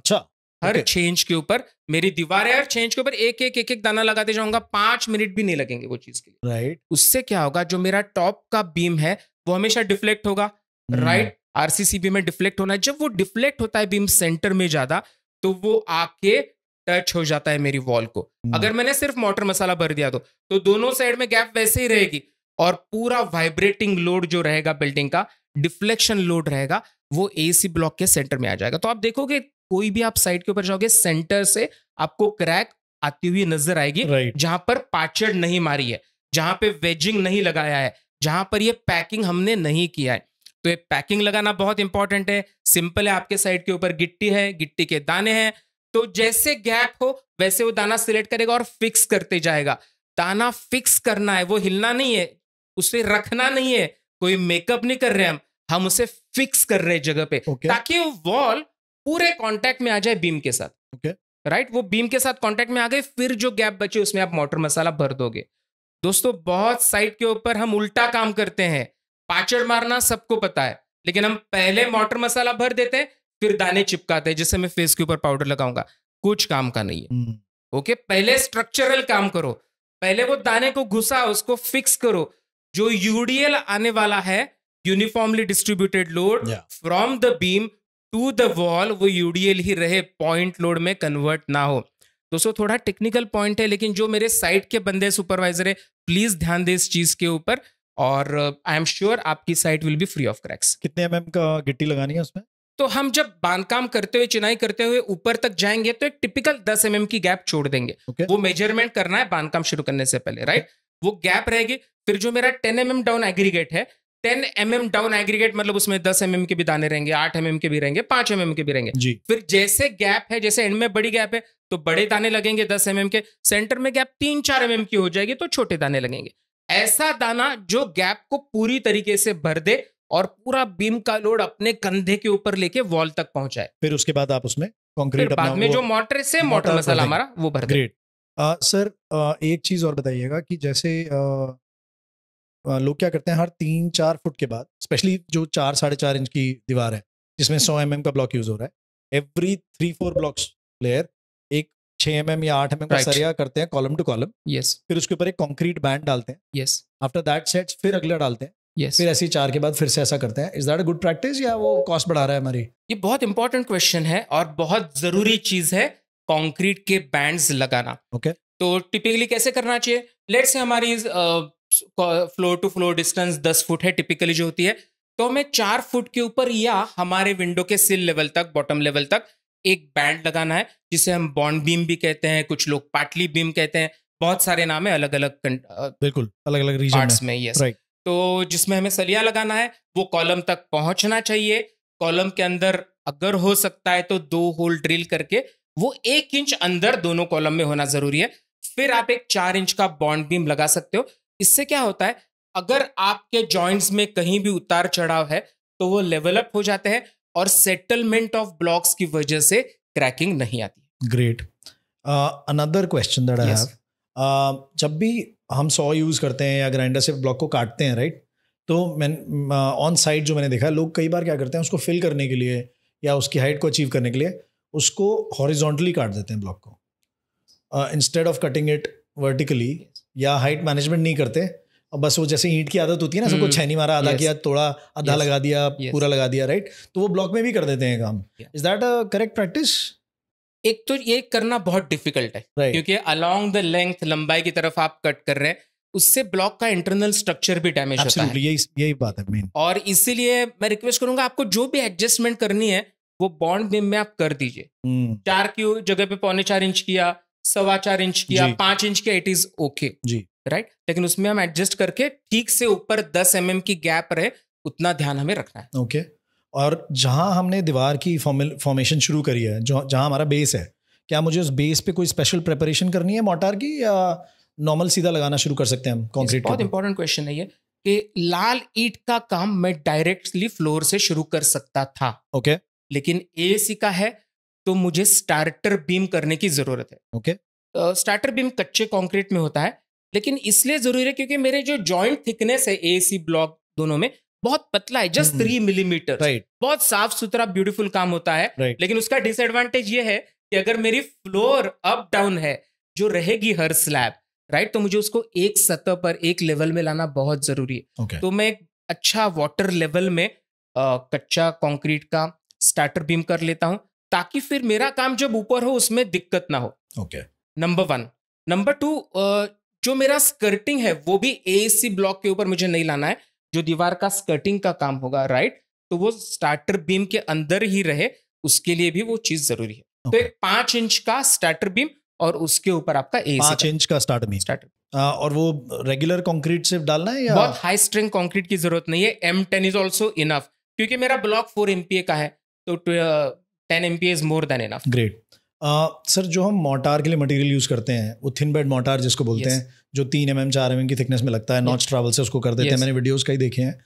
अच्छा हर चेंज के ऊपर मेरी दीवार है हर चेंज के ऊपर एक एक एक एक दाना लगाते जाऊंगा पांच मिनट भी नहीं लगेंगे वो चीज के लिए राइट उससे क्या होगा जो मेरा टॉप का बीम है वो हमेशा डिफ्लेक्ट होगा राइट hmm. आरसीसीबी में डिफ्लेक्ट होना है जब वो डिफ्लेक्ट होता है बीम सेंटर में ज्यादा तो वो आके टच हो जाता है मेरी वॉल को hmm. अगर मैंने सिर्फ मोटर मसाला भर दिया तो तो दोनों साइड में गैप वैसे ही रहेगी और पूरा वाइब्रेटिंग लोड जो रहेगा बिल्डिंग का डिफ्लेक्शन लोड रहेगा वो एसी ब्लॉक के सेंटर में आ जाएगा तो आप देखोगे कोई भी आप साइड के ऊपर जाओगे सेंटर से आपको क्रैक आती हुई नजर आएगी right. जहां पर पाचड़ नहीं मारी है जहां पे वेजिंग नहीं लगाया है जहां पर ये पैकिंग हमने नहीं किया है तो ये पैकिंग लगाना बहुत इंपॉर्टेंट है सिंपल है आपके साइड के ऊपर गिट्टी है गिट्टी के दाने हैं तो जैसे गैप हो वैसे वो दाना सिलेक्ट करेगा और फिक्स करते जाएगा दाना फिक्स करना है वो हिलना नहीं है उसे रखना नहीं है कोई मेकअप नहीं कर रहे हम हम उसे फिक्स कर रहे हैं जगह पे okay. ताकि वॉल पूरे कांटेक्ट में आ जाए बीम के साथ okay. राइट वो बीम के साथ कांटेक्ट में आ गए फिर जो गैप बचे उसमें आप मोटर मसाला भर दोगे दोस्तों बहुत साइड के ऊपर हम उल्टा काम करते हैं पाचड़ मारना सबको पता है लेकिन हम पहले मोटर मसाला भर देते हैं फिर दाने चिपकाते हैं जिससे मैं फेस के ऊपर पाउडर लगाऊंगा कुछ काम का नहीं है ओके हम्म। पहले स्ट्रक्चरल काम करो पहले वो दाने को घुसा उसको फिक्स करो जो यूडीएल आने वाला है uniformly distributed load from the beam to the wall वो यूडीएल ही रहे पॉइंट लोड में कन्वर्ट ना हो दोस्तों थोड़ा टेक्निकल पॉइंट है लेकिन जो मेरे साइट के बंदे सुपरवाइजर है प्लीज ध्यान दे इस चीज के ऊपर और आई एम श्योर आपकी site will be free of cracks कितने एम का गिट्टी लगानी है उसमें तो हम जब बांधकाम करते हुए चिनाई करते हुए ऊपर तक जाएंगे तो एक टिपिकल 10 एम mm की गैप छोड़ देंगे okay. वो मेजरमेंट करना है बांधकाम शुरू करने से पहले राइट okay. वो गैप रहेगी फिर जो मेरा 10 एम mm डाउन एग्रीगेट है ten M M down aggregate मतलब उसमें दस एम mm के भी दाने रहेंगे आठ एम mm के भी रहेंगे पांच एम mm के भी रहेंगे जी फिर जैसे गैप है जैसे एंड में बड़ी गैप है तो बड़े दाने लगेंगे दस एम mm के सेंटर में गैप तीन चार एम mm की हो जाएगी तो छोटे दाने लगेंगे ऐसा दाना जो गैप को पूरी तरीके से भर दे और पूरा बीम का लोड अपने कंधे के ऊपर लेके वॉल तक पहुंचाए फिर उसके बाद आप उसमें कॉन्क्रीट बाद में जो मोटर से मोटर मसाला हमारा वो भर ग्रेट सर एक चीज और बताइएगा कि जैसे लोग क्या करते हैं हर तीन चार फुट के बाद स्पेशली जो चार साढ़े चार इंच की दीवार है जिसमें सौ एम का ब्लॉक यूज हो रहा है every three four blocks layer छह एम mm एम या आठ एम mm एम का सरिया करते हैं कॉलम टू कॉलम यस फिर उसके ऊपर एक कॉन्क्रीट बैंड डालते हैं यस आफ्टर दैट सेट फिर अगला डालते हैं yes. फिर ऐसी चार के बाद फिर से ऐसा करते हैं is that a good practice या वो कॉस्ट बढ़ा रहा है हमारी ये बहुत इंपॉर्टेंट क्वेश्चन है और बहुत जरूरी चीज है कॉन्क्रीट के बैंड्स लगाना ओके okay. तो टिपिकली कैसे करना चाहिए लेट से हमारी फ्लोर टू फ्लोर डिस्टेंस दस फुट है टिपिकली जो होती है तो हमें चार फुट के ऊपर या हमारे विंडो के सिल लेवल तक बॉटम लेवल तक एक बैंड लगाना है जिसे हम बॉन्ड बीम भी कहते हैं कुछ लोग पाटली बीम कहते हैं बहुत सारे नाम है अलग अलग बिल्कुल अलग अलग रीजन में यस तो जिसमें हमें सलिया लगाना है वो कॉलम तक पहुंचना चाहिए कॉलम के अंदर अगर हो सकता है तो दो होल ड्रिल करके वो एक इंच अंदर दोनों कॉलम में होना जरूरी है फिर आप एक चार इंच का बॉन्ड बीम लगा सकते हो इससे क्या होता है अगर आपके जॉइंट्स में कहीं भी उतार चढ़ाव है तो वो लेवल अप हो जाते हैं और सेटलमेंट ऑफ ब्लॉक्स की वजह से क्रैकिंग नहीं आती great another question that I have जब भी हम सॉ यूज करते हैं या ग्राइंडर से ब्लॉक को काटते हैं राइट right? तो मैं ऑन uh, साइड जो मैंने देखा लोग कई बार क्या करते हैं उसको फिल करने के लिए या उसकी हाइट को अचीव करने के लिए उसको हॉरिजॉन्टली काट देते हैं ब्लॉक को instead of cutting it vertically या हाइट मैनेजमेंट नहीं करते और बस वो जैसे ईंट की आदत होती है ना सबको हम्म, छैनी मारा आधा yes. किया थोड़ा आधा yes. लगा दिया yes. पूरा लगा दिया राइट तो वो ब्लॉक में भी कर देते हैं काम is that a correct practice एक तो ये करना बहुत डिफिकल्ट है right. क्योंकि अलोंग द लेंथ लंबाई की तरफ आप कट कर रहे हैं उससे ब्लॉक का इंटरनल स्ट्रक्चर भी डैमेज होता है यही यही बात है मेन और इसीलिए मैं रिक्वेस्ट करूंगा आपको जो भी एडजस्टमेंट करनी है वो बॉन्ड बीम में आप कर दीजिए hmm. चार की जगह पे पौने चार इंच किया सवा चार इंच किया पांच इंच किया इट इज ओके जी राइट लेकिन उसमें हम एडजस्ट करके ठीक से ऊपर दस एम mm की गैप रहे उतना ध्यान हमें रखना है ओके और जहां हमने दीवार की फॉर्मेशन शुरू करी है जो जहां हमारा बेस है क्या मुझे उस बेस पे कोई स्पेशल प्रेपरेशन करनी है मोटार की या नॉर्मल सीधा लगाना शुरू कर सकते हैं हम कॉन्क्रीट बहुत इंपॉर्टेंट क्वेश्चन है ये कि लाल ईट का काम मैं डायरेक्टली फ्लोर से शुरू कर सकता था ओके okay. लेकिन ए का है तो मुझे स्टार्टर बीम करने की जरूरत है ओके okay. स्टार्टर बीम कच्चे कॉन्क्रीट में होता है लेकिन इसलिए जरूरी है क्योंकि मेरे जो जॉइंट थिकनेस है ए सी ब्लॉक दोनों में बहुत पतला है जस्ट थ्री मिलीमीटर राइट बहुत साफ सुथरा ब्यूटीफुल काम होता है right. लेकिन उसका डिसएडवांटेज ये है कि अगर मेरी फ्लोर अप डाउन है जो रहेगी हर स्लैब राइट तो मुझे उसको एक सतह पर एक लेवल में लाना बहुत जरूरी है okay. तो मैं एक अच्छा वाटर लेवल में आ, कच्चा कंक्रीट का स्टार्टर बीम कर लेता हूं ताकि फिर मेरा काम जब ऊपर हो उसमें दिक्कत ना हो okay number one number two जो मेरा स्कर्टिंग है वो भी ए ब्लॉक के ऊपर मुझे नहीं लाना है जो दीवार का स्कर्टिंग का काम होगा राइट तो वो स्टार्टर बीम के अंदर ही रहे उसके लिए भी वो चीज जरूरी है तो okay. तो एक पांच इंच का स्टार्टर बीम और उसके ऊपर आपका ए पांच इंच का स्टार्टर बीम स्टार्टर और वो रेगुलर कंक्रीट सिर्फ डालना है या बहुत हाई स्ट्रेंथ कंक्रीट की जरूरत नहीं है M ten is also enough क्योंकि मेरा ब्लॉक फोर एमपीए का है तो ten MPa is more than enough great sir जो हम मोटार के लिए मटेरियल यूज़ करते हैं वो थिन बेड मोटार जिसको बोलते हैं जो तीन एम एम चार एम की थिकनेस में लगता है नॉच ट्रैवल से उसको कर देते हैं मैंने वीडियोज़ कई देखे हैं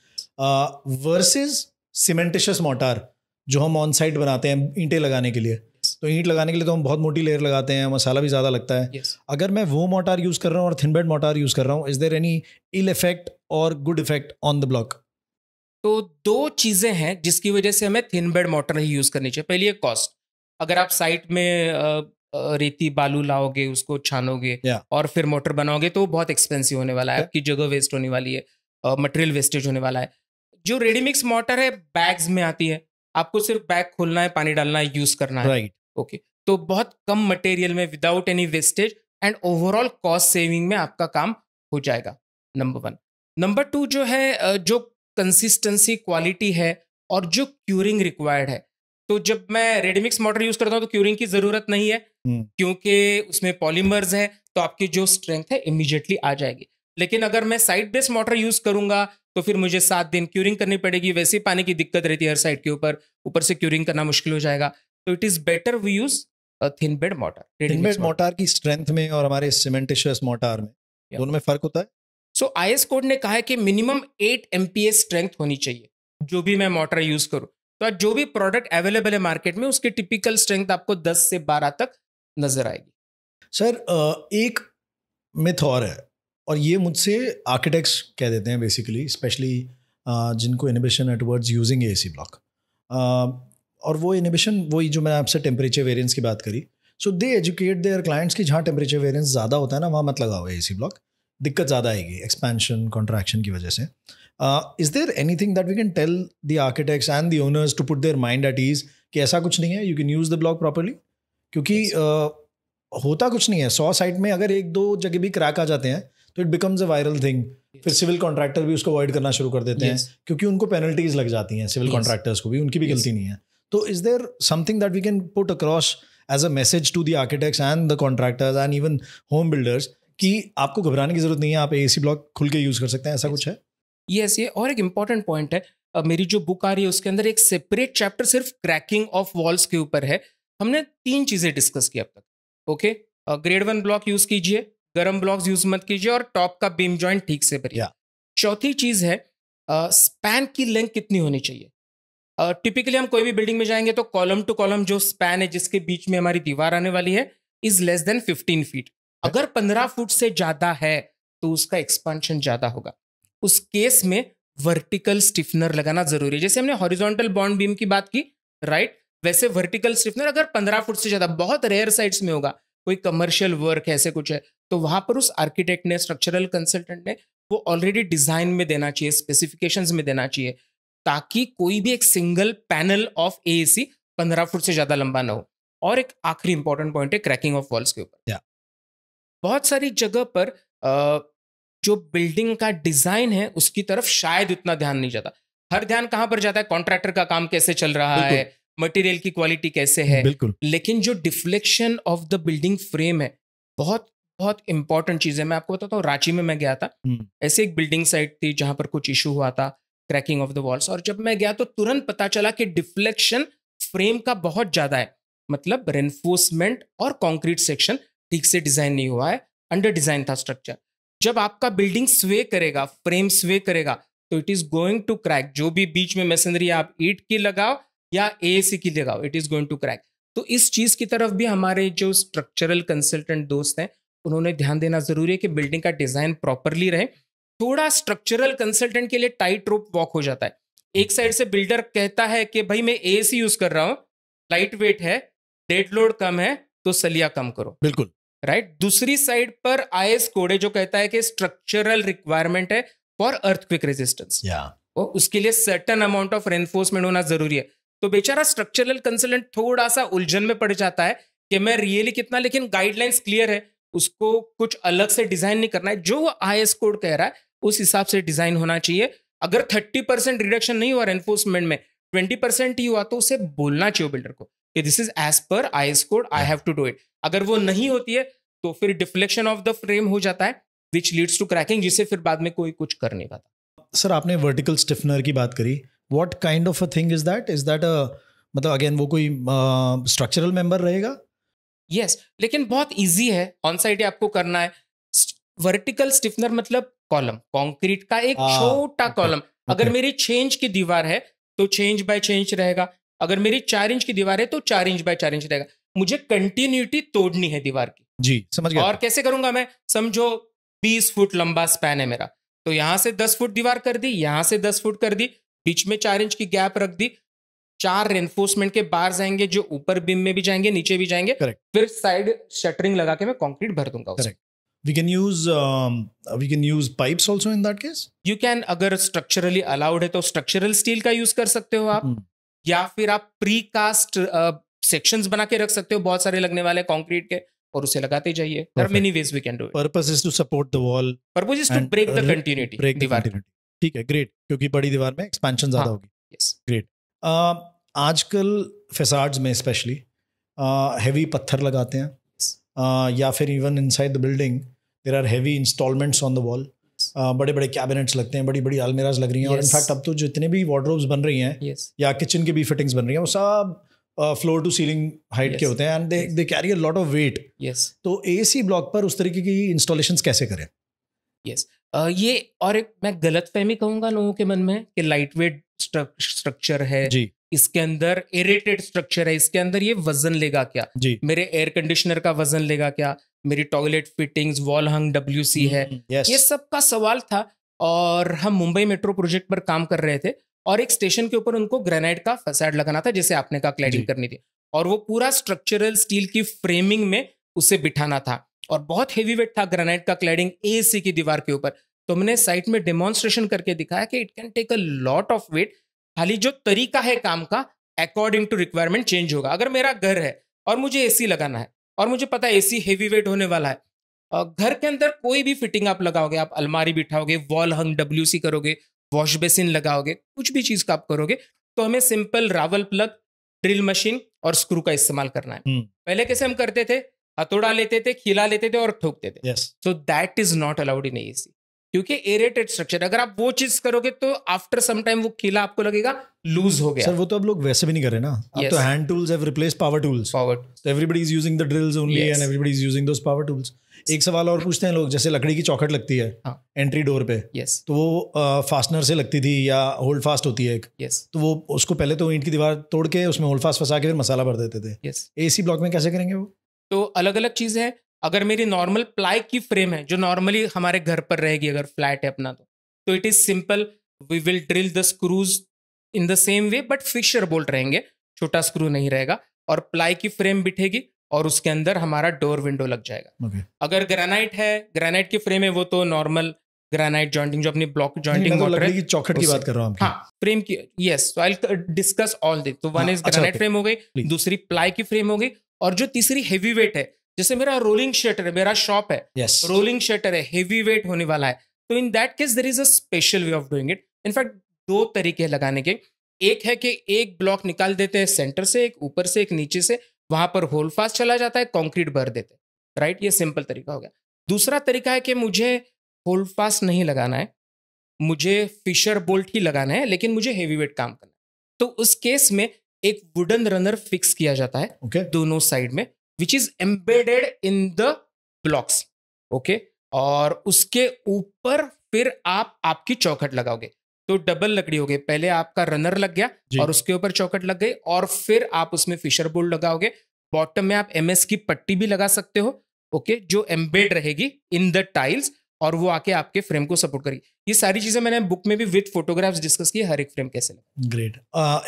वर्सेज सीमेंटिशस मोटार जो हम ऑन साइट बनाते हैं ईंटें लगाने के लिए तो ईंट लगाने के लिए तो हम बहुत मोटी लेयर लगाते हैं मसाला भी ज़्यादा लगता है yes. अगर मैं वो मोटार यूज़ कर रहा हूँ और थिन बेड मोटार यूज़ कर रहा हूँ is there any ill effect और good effect on the block तो दो चीज़ें हैं जिसकी वजह से हमें थिन बेड मोटर ही यूज़ करनी चाहिए पहली है कॉस्ट अगर आप साइट में रेती बालू लाओगे उसको छानोगे और फिर मोटर बनाओगे तो बहुत एक्सपेंसिव होने वाला है आपकी जगह वेस्ट होने वाली है मटेरियल वेस्टेज होने वाला है जो रेडीमिक्स मोटर है बैग्स में आती है आपको सिर्फ बैग खोलना है पानी डालना है यूज करना है राइट right. Okay okay. तो बहुत कम मटेरियल में without any wastage and overall cost saving में आपका काम हो जाएगा नंबर वन नंबर टू जो है जो कंसिस्टेंसी क्वालिटी है और जो क्यूरिंग रिक्वायर्ड है तो जब मैं रेडीमिक्स मोटर यूज करता हूँ तो क्यूरिंग की जरूरत नहीं है हम्म। क्योंकि उसमें पॉलीमर्स है तो आपकी जो स्ट्रेंथ है इमिजिएटली आ जाएगी लेकिन अगर मैं साइड बेस मोटर यूज करूंगा तो फिर मुझे सात दिन क्यूरिंग करनी पड़ेगी वैसे ही पानी की दिक्कत रहती है हर साइड के ऊपर ऊपर से क्यूरिंग करना मुश्किल हो जाएगा तो it is better we use thin bed mortar thin bed mortar की स्ट्रेंथ में और हमारे सीमेंटिशियस मोटार में दोनों में फर्क होता है सो आई कोड ने कहा है कि मिनिमम एट एम स्ट्रेंथ होनी चाहिए जो भी मैं मोटर यूज करूँ तो आज जो भी प्रोडक्ट अवेलेबल है मार्केट में उसकी टिपिकल स्ट्रेंथ आपको दस से बारह तक नजर आएगी सर एक मिथ और है और ये मुझसे आर्किटेक्ट्स कह देते हैं बेसिकली स्पेशली जिनको इनिबिशन है towards using A C block और वो इनिबिशन वही जो मैंने आपसे टेम्परेचर वेरियंस की बात करी so they educate their clients की जहाँ टेम्परेचर वेरियंस ज़्यादा होता है ना वहाँ मत लगाओ ए सी ब्लॉक दिक्कत ज़्यादा आएगी एक्सपेंशन कॉन्ट्रैक्शन की वजह से Uh, is there anything that we can tell the architects and the owners to put their mind at ease कि ऐसा कुछ नहीं है you can use the block properly क्योंकि uh, होता कुछ नहीं है सौ साइट में अगर एक दो जगह भी क्रैक आ जाते हैं तो it becomes a viral thing फिर सिविल कॉन्ट्रैक्टर भी उसको अवॉइड करना शुरू कर देते yes. हैं क्योंकि उनको पेनल्टीज लग जाती हैं सिविल कॉन्ट्रैक्टर्स yes. को भी उनकी भी गलती नहीं है तो is there something that we can put across as a message to the architects and the contractors and even home builders कि आपको घबराने की जरूरत नहीं है आप ए ब्लॉक खुल के यूज कर सकते हैं ऐसा कुछ है यस ये और एक इम्पॉर्टेंट पॉइंट है मेरी जो बुक आ रही है उसके अंदर एक सेपरेट चैप्टर सिर्फ क्रैकिंग ऑफ वॉल्स के ऊपर है हमने तीन चीज़ें डिस्कस की अब तक okay grade one block use कीजिए गर्म ब्लॉक्स यूज़ मत कीजिए और टॉप का बीम जॉइंट ठीक से भरिए चौथी चीज़ है स्पैन की लेंथ कितनी होनी चाहिए टिपिकली हम कोई भी बिल्डिंग में जाएंगे तो कॉलम टू कॉलम जो स्पैन है जिसके बीच में हमारी दीवार आने वाली है is less than fifteen feet अगर पंद्रह फुट से ज़्यादा है तो उसका एक्सपांशन ज़्यादा होगा उस केस में वर्टिकल स्टिफनर लगाना जरूरी है जैसे हमने हॉरिजॉन्टल बॉन्ड बीम की बात की राइट वैसे वर्टिकल स्टिफनर अगर पंद्रह फुट से ज्यादा बहुत रेयर साइट्स में होगा कोई कमर्शियल वर्क ऐसे कुछ है तो वहां पर उस आर्किटेक्ट ने स्ट्रक्चरल कंसल्टेंट ने वो ऑलरेडी डिजाइन में देना चाहिए स्पेसिफिकेशंस में देना चाहिए ताकि कोई भी एक single panel of A C पंद्रह फुट से ज्यादा लंबा ना हो और एक आखिरी इंपॉर्टेंट पॉइंट है क्रैकिंग ऑफ वॉल्स के ऊपर yeah. बहुत सारी जगह पर जो बिल्डिंग का डिजाइन है उसकी तरफ शायद उतना ध्यान नहीं जाता हर ध्यान कहां पर जाता है कॉन्ट्रैक्टर का काम कैसे चल रहा है मटेरियल की क्वालिटी कैसे है लेकिन जो deflection of the building frame है बहुत बहुत इंपॉर्टेंट चीज है मैं आपको बताता हूँ रांची में मैं गया था हम्म। ऐसे एक बिल्डिंग साइट थी जहां पर कुछ इशू हुआ था क्रैकिंग ऑफ द वॉल्स और जब मैं गया तो तुरंत पता चला कि डिफ्लेक्शन फ्रेम का बहुत ज्यादा है मतलब रेनफोर्समेंट और कॉन्क्रीट सेक्शन ठीक से डिजाइन नहीं हुआ है अंडर डिजाइन था स्ट्रक्चर जब आपका बिल्डिंग स्वे करेगा फ्रेम स्वे करेगा तो it is going to crack जो भी बीच में मैसेनरी आप ईट की लगाओ या ए की लगाओ it is going to crack तो इस चीज की तरफ भी हमारे जो स्ट्रक्चरल कंसल्टेंट दोस्त हैं उन्होंने ध्यान देना जरूरी है कि बिल्डिंग का डिजाइन प्रॉपरली रहे थोड़ा स्ट्रक्चरल कंसल्टेंट के लिए टाइट रोप वॉक हो जाता है एक साइड से बिल्डर कहता है कि भाई मैं ए यूज कर रहा हूँ लाइट वेट है डेड लोड कम है तो सलिया कम करो बिल्कुल राइट right? दूसरी साइड पर एस कोडे जो कहता है कि स्ट्रक्चरल रिक्वायरमेंट है फॉर अर्थक्विक रेजिस्टेंस उसके लिए सर्टन अमाउंट ऑफ रेनफोर्समेंट होना जरूरी है तो बेचारा स्ट्रक्चरल कंसल्टेंट थोड़ा सा उलझन में पड़ जाता है कि मैं रियली कितना लेकिन गाइडलाइंस क्लियर है उसको कुछ अलग से डिजाइन नहीं करना है जो आई कोड कह रहा है उस हिसाब से डिजाइन होना चाहिए अगर थर्टी परसेंट रिडक्शन नहीं हुआ एनफोर्समेंट में ट्वेंटी परसेंट ही हुआ तो उसे बोलना चाहिए बिल्डर को कि this is as per I S code I have to do it अगर वो नहीं होती है तो फिर डिफ्लेक्शन ऑफ द फ्रेम हो जाता है विच लीड्स टू क्रैकिंग जिससे फिर बाद में कोई कुछ कर नहीं पाता सर आपने वर्टिकल स्टिफनर की बात करी what kind of a thing is that is that मतलब अगेन वो कोई स्ट्रक्चरल uh, मेंबर रहेगा यस yes, लेकिन बहुत ईजी है ऑन साइड आपको करना है वर्टिकल स्टिफनर मतलब कॉलम कंक्रीट का एक ah, छोटा कॉलम okay, okay. अगर मेरी चेंज की दीवार है तो चेंज बाय चेंज रहेगा अगर मेरी चार इंच की दीवार है तो चार इंच बाय चार इंच रहेगा मुझे कंटिन्यूटी तोड़नी है दीवार की जी समझ गया और कैसे करूंगा मैं समझो बीस फुट लंबा स्पैन है मेरा तो यहां से दस फुट दीवार कर दी यहां से दस फुट कर दी बीच में चार इंच की गैप रख दी चार रेनफोर्समेंट के बार जाएंगे जो ऊपर बिम में भी जाएंगे नीचे भी जाएंगे Correct. फिर साइड शटरिंग लगा के मैं कंक्रीट भर दूंगा we can use we can use pipes also in that case you can अगर स्ट्रक्चरली अलाउड है तो स्ट्रक्चरल स्टील का यूज कर सकते हो आप hmm. या फिर आप प्री कास्ट सेक्शंस बना के रख सकते हो बहुत सारे लगने वाले कॉन्क्रीट के और उसे लगाते जाइए there many ways we can do purpose is to support the wall purpose is to break the continuity दीवार ठीक है ग्रेट क्योंकि बड़ी दीवार में एक्सपेंशन ज्यादा हाँ, होगी यस ग्रेट आजकल फेसाड्स में स्पेशली हैवी पत्थर लगाते हैं या फिर even inside the building there are heavy installments on the wall बड़े बड़े कैबिनेट्स लगते हैं बड़ी बड़ी अलमेराज लग रही हैं और इनफैक्ट अब तो जितने भी वार्ड्रोब्स बन रही हैं या किचन की भी फिटिंग्स बन रही हैं वो सब फ्लोर टू सीलिंग हाइट के होते हैं and they carry a lot of weight yes तो एसी ब्लॉक पर उस तरीके की इंस्टॉलेशन कैसे करें यस ये और एक मैं गलत फहमी कहूंगा लोगों के मन में कि लाइट वेट स्ट्रक्चर है जी इसके अंदर एरेटेड स्ट्रक्चर है इसके अंदर ये वजन लेगा क्या जी मेरे एयर कंडीशनर का वजन लेगा क्या मेरी toilet fittings wall hung W C है yes. ये सब का सवाल था और हम मुंबई मेट्रो प्रोजेक्ट पर काम कर रहे थे और एक स्टेशन के ऊपर उनको ग्रेनाइट का फसाड लगाना था जिसे आपने कहा क्लैडिंग करनी थी और वो पूरा स्ट्रक्चरल स्टील की फ्रेमिंग में उसे बिठाना था और बहुत हेवी वेट था ग्रेनाइट का क्लैडिंग ए की दीवार के ऊपर तो हमने साइट में डेमोन्स्ट्रेशन करके दिखाया कि it can take a lot of weight खाली जो तरीका है काम का अकॉर्डिंग टू रिक्वायरमेंट चेंज होगा अगर मेरा घर है और मुझे ए लगाना है और मुझे पता है एसी हेवी वेट होने वाला है घर के अंदर कोई भी फिटिंग आप लगाओगे आप अलमारी बिठाओगे वॉल हंग डब्ल्यू करोगे वॉश बेसिन लगाओगे कुछ भी चीज़ का आप करोगे तो हमें simple rawl plug drill machine और स्क्रू का इस्तेमाल करना है हम्म। पहले कैसे हम करते थे हथोड़ा लेते थे खिला लेते थे और ठोकते थे so that is not allowed in AC क्योंकि एरेटेड स्ट्रक्चर अगर आप वो चीज करोगे तो आफ्टर सम टाइम वो किला आपको लगेगा लूज हो गया सर वो तो अब लोग वैसे भी नहीं कर रहे ना तो yes. तो hand tools have replace power tools power everybody is using the drills only and everybody is using those power tools एक सवाल और पूछते हैं लोग जैसे लकड़ी की चौखट लगती है हाँ. एंट्री डोर पे yes. तो वो फास्टनर से लगती थी या होल्ड फास्ट होती है एक yes. तो वो उसको पहले तो ईंट की दीवार तोड़ के उसमें होल्ड फास्ट फंसा के फिर मसाला भर देते थे यस एसी ब्लॉक में कैसे करेंगे वो तो अलग अलग चीजें हैं अगर मेरी नॉर्मल प्लाई की फ्रेम है जो नॉर्मली हमारे घर पर रहेगी अगर फ्लैट है अपना तो तो it is simple we will drill the screws in the same way but Fischer bolt रहेंगे छोटा स्क्रू नहीं रहेगा और प्लाई की फ्रेम बिठेगी और उसके अंदर हमारा डोर विंडो लग जाएगा okay. अगर ग्रेनाइट है ग्रेनाइट की फ्रेम है वो तो नॉर्मल ग्रेनाइट जॉइंटिंग जो अपनी ब्लॉक जॉइंटिंग चौकट चौखट की बात कर रहा हूँ हाँ फ्रेम की yes I discuss all this तो वन इज ग्रेनाइट फ्रेम हो गई दूसरी प्लाई की फ्रेम हो गई और जो तीसरी हेवी वेट है जैसे मेरा रोलिंग शटर है मेरा शॉप है yes. रोलिंग शटर है हेवी वेट होने वाला है तो in that case there is a special way of doing it in fact दो तरीके लगाने के एक है कि एक ब्लॉक निकाल देते हैं सेंटर से एक ऊपर से एक नीचे से वहां पर होल फास्ट चला जाता है कॉन्क्रीट भर देते हैं राइट ये सिंपल तरीका हो गया दूसरा तरीका है कि मुझे होल फास्ट नहीं लगाना है मुझे फिशर बोल्ट ही लगाना है लेकिन मुझे हेवी वेट काम करना है तो उस केस में एक वुडन रनर फिक्स किया जाता है okay. दोनों साइड में which is embedded in the blocks okay और उसके ऊपर फिर आप आपकी चौखट लगाओगे तो डबल लकड़ी हो गई पहले आपका रनर लग गया और उसके ऊपर चौखट लग गई और फिर आप उसमें फिशर बोल्ड लगाओगे बॉटम में आप एमएस की पट्टी भी लगा सकते हो ओके जो एम्बेड रहेगी इन द टाइल्स और वो आके आपके फ्रेम को सपोर्ट करेगी ये सारी चीजें मैंने बुक में भी विद फोटोग्राफ्स डिस्कस की हर एक फ्रेम कैसे great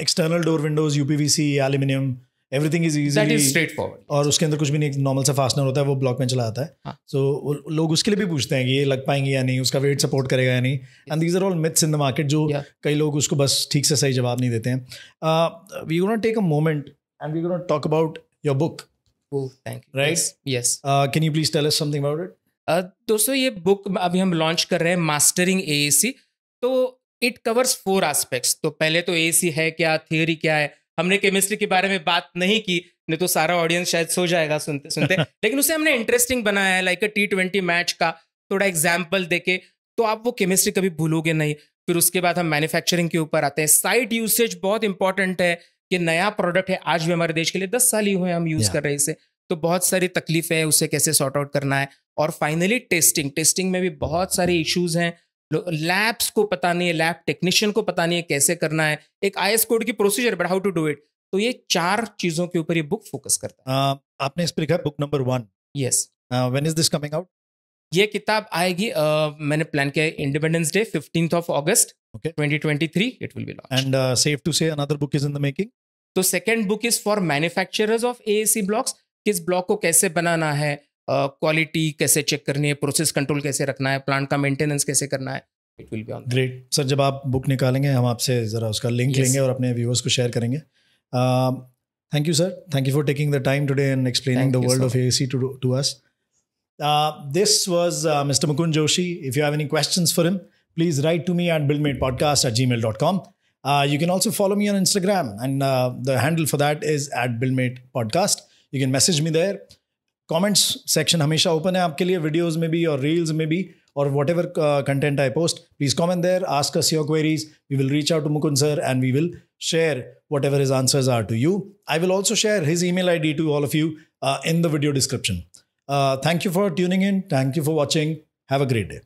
external door windows UPVC aluminium everything is is straight forward और उसके अंदर कुछ भी नहीं नॉर्मल सा फास्टनर होता है वो ब्लॉक में चलाता है सो हाँ। लोग उसके लिए भी पूछते हैं कि ये लग पाएंगे या नहीं उसका वेट सपोर्ट करेगा या नहीं and these are all myths in the market जो कई लोग उसको बस ठीक से सही जवाब नहीं देते हैं we not take a moment and we not talk about your book right yes can you please tell us something about it दोस्तों ये बुक अभी हम लॉन्च कर रहे हैं मास्टरिंग ए तो इट कवर्स फोर एस्पेक्ट्स तो पहले तो ए है क्या थियोरी क्या है हमने केमिस्ट्री के बारे में बात नहीं की नहीं तो सारा ऑडियंस शायद सो जाएगा सुनते सुनते लेकिन उसे हमने इंटरेस्टिंग बनाया है like a T twenty match का थोड़ा एग्जाम्पल देके तो आप वो केमिस्ट्री कभी भूलोगे नहीं फिर उसके बाद हम मैन्युफैक्चरिंग के ऊपर आते हैं साइट यूसेज बहुत इंपॉर्टेंट है कि नया प्रोडक्ट है आज भी हमारे देश के लिए दस साल ही हुए हम यूज कर रहे हैं इसे तो बहुत सारी तकलीफ है उसे कैसे सॉर्ट आउट करना है और फाइनली टेस्टिंग टेस्टिंग में भी बहुत सारे इश्यूज हैं लैब्स को पता नहीं है लैब टेक्नीशियन को पता नहीं है कैसे करना है एक आई कोड की procedure but how to do it तो ये चार चीजों के ऊपर ये बुक फोकस करता है uh, आपने इस पर लिखा book number one yes when is this coming out ये किताब आएगी uh, मैंने प्लान किया independence day fifteenth of August twenty twenty three it will be launch and safe to say another book is in the making तो second book is for manufacturers of A blocks किस block को कैसे बनाना है quality uh, कैसे check करनी है process control कैसे रखना है प्लांट का मेंटेनेंस कैसे करना है it will be on great sir जब आप बुक निकालेंगे हम आपसे ज़रा उसका लिंक yes. लेंगे और अपने व्यूअर्स को शेयर करेंगे thank you sir thank you for taking the time today and explaining the world of A C to us this was mister Mukund Joshi if you have any question for him please write to me at bill made podcast at Gmail dot com you can also follow me on Instagram and the handle for that is at bill made podcast you can message me there Comments section हमेशा open है आपके लिए Videos, maybe or reels, maybe or whatever uh, content I post, please comment there, ask us your queries. We will reach out to Mukund sir and we will share whatever his answers are to you. I will also share his email ID to all of you uh, in the video description. Uh, thank you for tuning in. Thank you for watching. Have a great day.